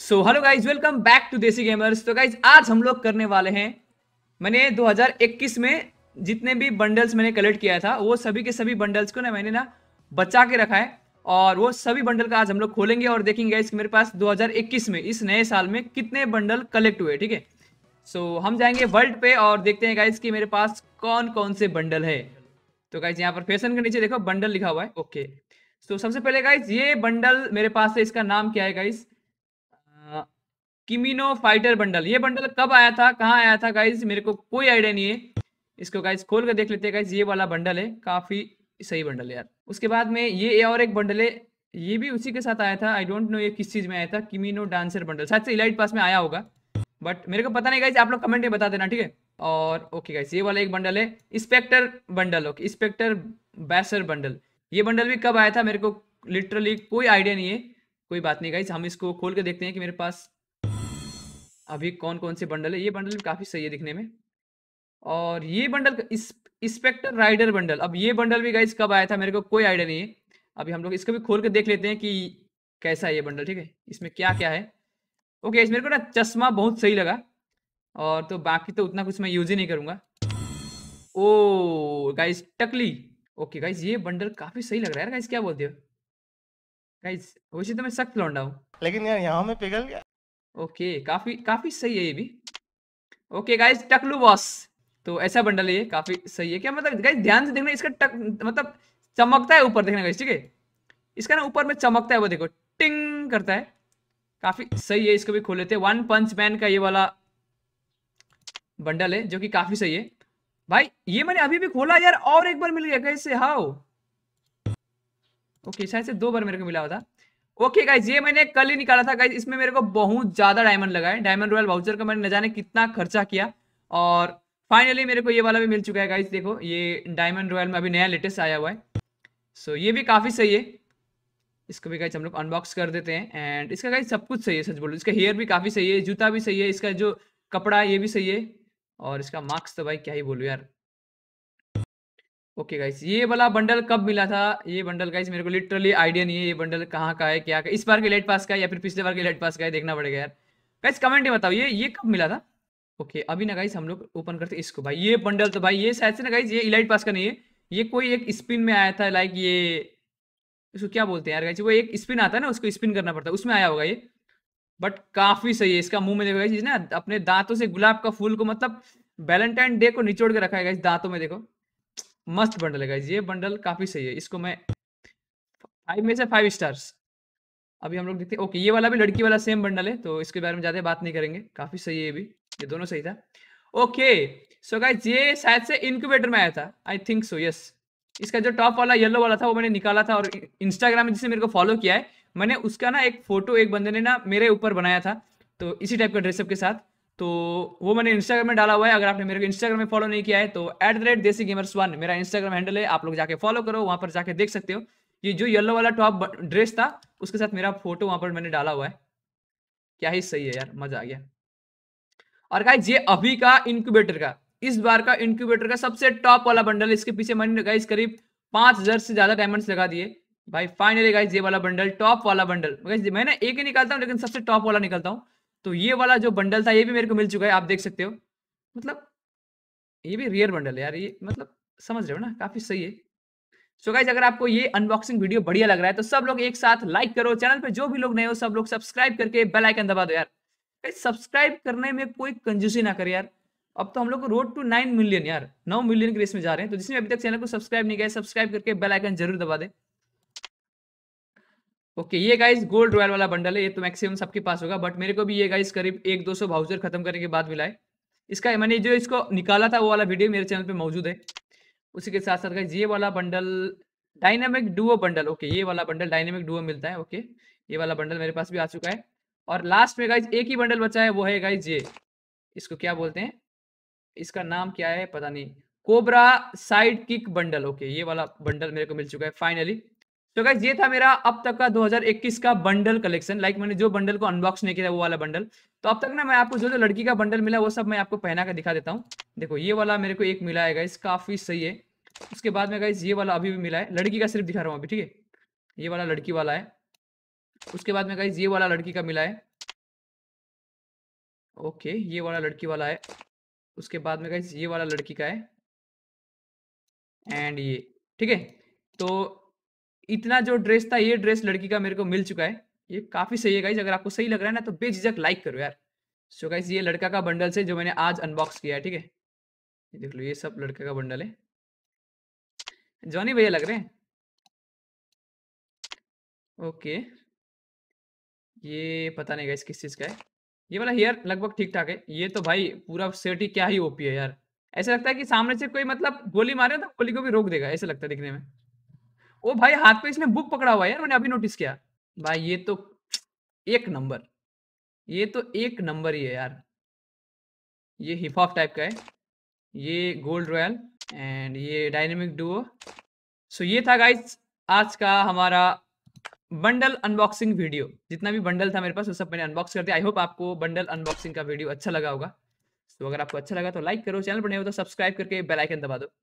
so hello guys welcome back to Desi gamers तो guys आज हम लोग करने वाले हैं मैंने 2021 में जितने भी बंडल्स मैंने कलेक्ट किया था वो सभी के सभी बंडल्स को ना मैंने ना बचा के रखा है और वो सभी बंडल का आज हम लोग खोलेंगे और देखेंगे कि मेरे पास 2021 में इस नए साल में कितने बंडल कलेक्ट हुए ठीक है सो हम जाएंगे वर्ल्ड पे और देखते हैं गाइज कि मेरे पास कौन कौन से बंडल है तो गाइज यहाँ पर फैशन के नीचे देखो बंडल लिखा हुआ है ओके सो सबसे पहले गाइज ये बंडल मेरे पास है इसका नाम क्या है गाइज़ किमिनो फाइटर बंडल ये बंडल कब आया था कहाँ आया था गाइज मेरे को कोई आइडिया नहीं है इसको गाइज खोल कर देख लेते हैं गाइज ये वाला बंडल है काफी सही बंडल है यार उसके बाद में ये और एक बंडल है ये भी उसी के साथ आया था आई डोंट नो ये किस चीज में आया था किमिनो डांसर बंडल शायद से इलाइट पास में आया होगा बट मेरे को पता नहीं गाइज आप लोग कमेंट में बता देना ठीक है और ओके गाइज ये वाला एक बंडल है इंस्पेक्टर बंडल ओके स्पेक्टर बैसर बंडल ये बंडल भी कब आया था मेरे को लिटरली कोई आइडिया नहीं है कोई बात नहीं गाइज हम इसको खोल के देखते हैं कि मेरे पास अभी कौन कौन से बंडल है ये बंडल भी काफी सही है दिखने में और ये बंडल स्पेक्टर राइडर बंडल अब ये बंडल भी गाइज कब आया था मेरे को कोई आइडिया नहीं है अभी हम लोग इसको भी खोल के देख लेते हैं कि कैसा है ये बंडल ठीक है इसमें क्या क्या है ओके इस मेरे को ना चश्मा बहुत सही लगा और तो बाकी तो उतना कुछ मैं यूज ही नहीं करूंगा ओ गाइज टकली ओके गाइज ये बंडल काफी सही लग रहा है गाइज क्या बोलते हो गाइज वैसे तो मैं सख्त लौंडा हूँ लेकिन यार यहाँ में पिघल गया ओके काफी काफी सही है ये भी ओके गाइज टकलू बॉस तो ऐसा बंडल है ये काफी सही है क्या मतलब गाइज ध्यान से देखना इसका टक मतलब चमकता है ऊपर देखना ठीक है इसका ना ऊपर में चमकता है वो देखो टिंग करता है काफी सही है इसको भी खोल लेते हैं वन पंच मैन का ये वाला बंडल है जो कि काफी सही है भाई ये मैंने अभी भी खोला यार और एक बार मिल गया कैसे हाउ ओके शायद से दो बार मेरे को मिला हुआ था ओके गाइज ये मैंने कल ही निकाला था गाइज इसमें मेरे को बहुत ज्यादा डायमंड लगा है डायमंड रॉयल वाउचर का मैंने न जाने कितना खर्चा किया और फाइनली मेरे को ये वाला भी मिल चुका है गाइज देखो ये डायमंड रॉयल में अभी नया लेटेस्ट आया हुआ है सो so, ये भी काफी सही है इसको भी गाइज हम लोग अनबॉक्स कर देते हैं एंड इसका गाइज सब कुछ सही है सच बोलो इसका हेयर भी काफी सही है जूता भी सही है इसका जो कपड़ा है ये भी सही है और इसका मार्क्स तो भाई क्या ही बोलूँ यार ओके गाइस ये वाला बंडल कब मिला था ये बंडल गाइस मेरे को लिटरली आइडिया नहीं है ये बंडल कहाँ का है क्या का इस बार के लेट पास का है या फिर पिछले बार के लेट पास का है देखना पड़ेगा यार गाइस कमेंट ही बताओ ये ये कब मिला था ओके अभी ना गाइस हम लोग ओपन करते इसको भाई ये बंडल तो भाई ये शायद से ना गाइस ये इलाइट पास का नहीं है ये कोई एक स्पिन में आया था लाइक ये इसको क्या बोलते हैं यार गाइस वो एक स्पिन आता है ना उसको स्पिन करना पड़ता है उसमें आया होगा ये बट काफी सही है इसका मुंह में देखो गाइस ना अपने दांतों से गुलाब का फूल को मतलब वैलेंटाइन डे को निचोड़ के रखा है गाइस दांतों में देखो मस्त बंडल है ये बंडल काफी सही है इसको मैं फाइव में से फाइव स्टार्स अभी हम लोग देखते हैं ओके ये वाला भी लड़की वाला सेम बंडल है तो इसके बारे में ज्यादा बात नहीं करेंगे काफी सही है ये भी ये दोनों सही था ओके सो गाइज ये शायद से इनक्यूबेटर में आया था आई थिंक सो यस इसका जो टॉप वाला येलो वाला था वो मैंने निकाला था और इंस्टाग्राम में जिसने मेरे को फॉलो किया है मैंने उसका ना एक फोटो एक बंदे ने ना मेरे ऊपर बनाया था तो इसी टाइप का ड्रेसअप के साथ तो वो मैंने इंस्टाग्राम में डाला हुआ है अगर आपने मेरे को इंस्टाग्राम में फॉलो नहीं किया है तो at the rate Desi gamers one मेरा इंस्टाग्राम हैंडल है आप लोग जाके फॉलो करो वहाँ पर जाके देख सकते हो ये जो येलो वाला टॉप ड्रेस था उसके साथ मेरा फोटो वहाँ पर मैंने डाला हुआ है क्या ही सही है यार मजा आ गया और गाइज ये अभी का इंक्यूबेटर का इस बार का इंक्यूबेटर का सबसे टॉप वाला बंडल इसके पीछे मैंने गाइज करीब पांच हजार से ज्यादा डायमंड्स लगा दिए भाई फाइनली गाइज ये वाला बंडल टॉप वाला बंडल मैं ना एक ही निकालता हूँ लेकिन सबसे टॉप वाला निकालता हूँ तो ये वाला जो बंडल था ये भी मेरे को मिल चुका है आप देख सकते हो मतलब ये भी रियर बंडल है यार ये मतलब समझ रहे हो ना काफी सही है सो गाइज अगर आपको ये अनबॉक्सिंग वीडियो बढ़िया लग रहा है तो सब लोग एक साथ लाइक करो चैनल पे जो भी लोग नए हो सब लोग सब्सक्राइब करके बेल आइकन दबा दो यार सब्सक्राइब करने में कोई कंजूसी ना करे यार अब तो हम लोग को रोड टू नाइन मिलियन यार नौ मिलियन की रेस में जा रहे हैं तो जिसने अभी तक चैनल को सब्सक्राइब नहीं किया सब्सक्राइब करके बेल आइकन जरूर दबा दे ओके ये गाइस गोल्ड रॉयल वाला बंडल है ये तो मैक्सिमम सबके पास होगा बट मेरे को भी ये गाइस करीब एक दो सौ भाउजर खत्म करने के बाद मिला है इसका मैंने जो इसको निकाला था वो वाला वीडियो मेरे चैनल पे मौजूद है उसी के साथ साथ गाइस ये वाला bundle dynamic duo bundle okay ये वाला बंडल डायनामिक डुओ मिलता है ओके ये वाला बंडल मेरे पास भी आ चुका है और लास्ट में गाइज एक ही बंडल बचा है वो है गाइज ये इसको क्या बोलते हैं इसका नाम क्या है पता नहीं cobra side kick bundle okay ये वाला बंडल मेरे को मिल चुका है फाइनली तो गाइज ये था मेरा अब तक का 2021 का बंडल कलेक्शन लाइक मैंने जो बंडल को अनबॉक्स नहीं किया वो वाला बंडल तो अब तक ना मैं आपको जो जो लड़की का बंडल मिला वो सब मैं आपको पहना कर दिखा देता हूँ देखो ये वाला मेरे को एक मिला है गाइज काफी सही है उसके बाद में गाइज ये वाला अभी भी मिला है लड़की का सिर्फ दिखा रहा हूँ अभी ठीक है ये वाला लड़की वाला है उसके बाद में गाइज ये वाला लड़की का मिला है ओके ये वाला लड़की वाला है उसके बाद में गाइज ये वाला लड़की का है एंड ये ठीक है तो इतना जो ड्रेस था ये ड्रेस लड़की का मेरे को मिल चुका है ये काफी सही है गाइज अगर आपको सही लग रहा है ना तो बेझिझक लाइक करो यार सो so गाइज ये लड़का का बंडल से जो मैंने आज अनबॉक्स किया है ठीक है ये देख लो ये सब लड़के का बंडल है जॉनी भैया लग रहे हैं ओके ये पता नहीं गाइस किस चीज़ का है ये वाला हेयर लगभग ठीक ठाक है ये तो भाई पूरा सेट ही क्या ही ओपी है यार ऐसा लगता है कि सामने से कोई मतलब गोली मारे तो गोली को भी रोक देगा ऐसा लगता है दिखने में ओ भाई हाथ पे इसने बुक पकड़ा हुआ है यार मैंने अभी नोटिस किया भाई ये तो एक नंबर ये तो एक नंबर ही है यार ये हिप हॉप टाइप का है ये गोल्ड रॉयल एंड ये डायनेमिक डुओ सो ये था गाइस आज का हमारा बंडल अनबॉक्सिंग वीडियो जितना भी बंडल था मेरे पास वो सब मैंने अनबॉक्स कर दिया आई होप आपको बंडल अनबॉक्सिंग का वीडियो अच्छा लगा होगा तो अगर आपको अच्छा लगा तो लाइक करो चैनल पर नहीं हो तो सब्सक्राइब करके बेल आइकन दबा दो